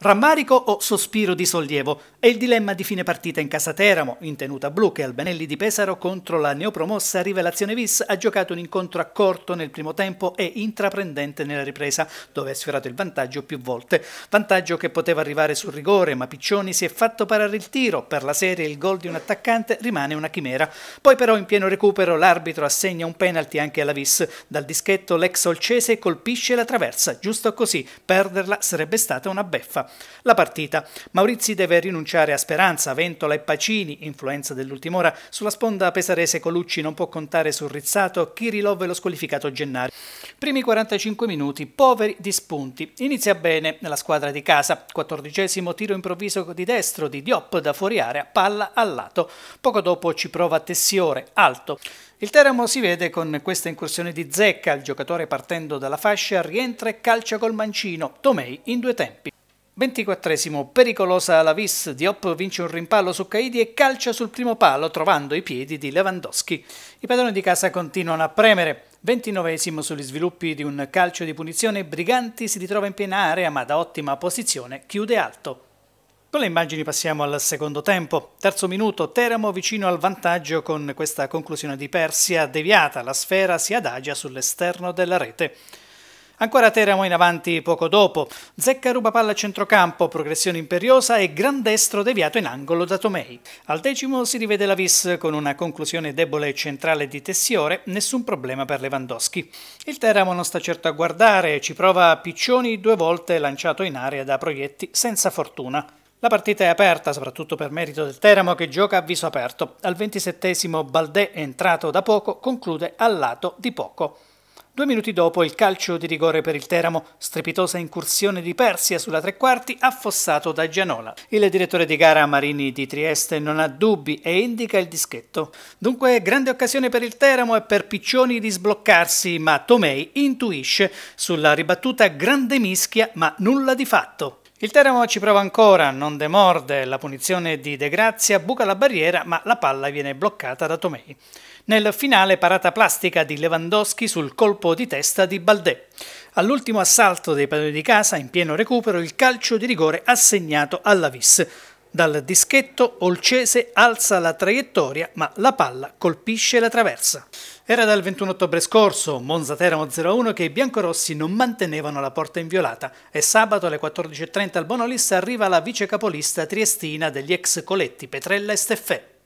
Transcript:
Rammarico o sospiro di sollievo? È il dilemma di fine partita in casa Teramo, in tenuta blu che Albanelli di Pesaro contro la neopromossa Rivelazione Vis ha giocato un incontro accorto nel primo tempo e intraprendente nella ripresa, dove ha sfiorato il vantaggio più volte. Vantaggio che poteva arrivare sul rigore, ma Piccioni si è fatto parare il tiro, per la serie il gol di un attaccante rimane una chimera. Poi però in pieno recupero l'arbitro assegna un penalty anche alla Vis. Dal dischetto l'ex Olcese colpisce la traversa, giusto così, perderla sarebbe stata una beffa la partita. Maurizi deve rinunciare a Speranza, Ventola e Pacini, influenza dell'ultima ora. Sulla sponda pesarese Colucci non può contare sul Rizzato, Kirilov e lo squalificato Gennari. Primi 45 minuti, poveri di spunti. Inizia bene la squadra di casa. 14 tiro improvviso di destro di Diop da fuori area, palla al lato. Poco dopo ci prova Tessiore, alto. Il Teramo si vede con questa incursione di zecca, il giocatore partendo dalla fascia rientra e calcia col mancino, Tomei in due tempi. 24 pericolosa la vis, Diop vince un rimpallo su Caidi e calcia sul primo palo trovando i piedi di Lewandowski. I padroni di casa continuano a premere. 29 sugli sviluppi di un calcio di punizione, Briganti si ritrova in piena area ma da ottima posizione chiude alto. Con le immagini passiamo al secondo tempo. Terzo minuto, Teramo vicino al vantaggio con questa conclusione di Persia deviata, la sfera si adagia sull'esterno della rete. Ancora Teramo in avanti poco dopo. Zecca ruba palla a centrocampo, progressione imperiosa e gran destro deviato in angolo da Tomei. Al decimo si rivede la Vis con una conclusione debole centrale di Tessiore, nessun problema per Lewandowski. Il Teramo non sta certo a guardare, ci prova Piccioni due volte lanciato in area da proietti senza fortuna. La partita è aperta soprattutto per merito del Teramo che gioca a viso aperto. Al ventisettesimo Baldè, entrato da poco, conclude al lato di poco. Due minuti dopo il calcio di rigore per il Teramo, strepitosa incursione di Persia sulla tre quarti affossato da Gianola. Il direttore di gara Marini di Trieste non ha dubbi e indica il dischetto. Dunque grande occasione per il Teramo e per Piccioni di sbloccarsi, ma Tomei intuisce sulla ribattuta grande mischia ma nulla di fatto. Il Teramo ci prova ancora, non demorde, la punizione di De Grazia buca la barriera ma la palla viene bloccata da Tomei. Nel finale parata plastica di Lewandowski sul colpo di testa di Baldè. All'ultimo assalto dei padroni di casa, in pieno recupero, il calcio di rigore assegnato alla Vis. Dal dischetto Olcese alza la traiettoria ma la palla colpisce la traversa. Era dal 21 ottobre scorso, Monza Teramo 0-1, che i biancorossi non mantenevano la porta inviolata e sabato alle 14.30 al Bonolis arriva la vice capolista triestina degli ex Coletti, Petrella e Steffè.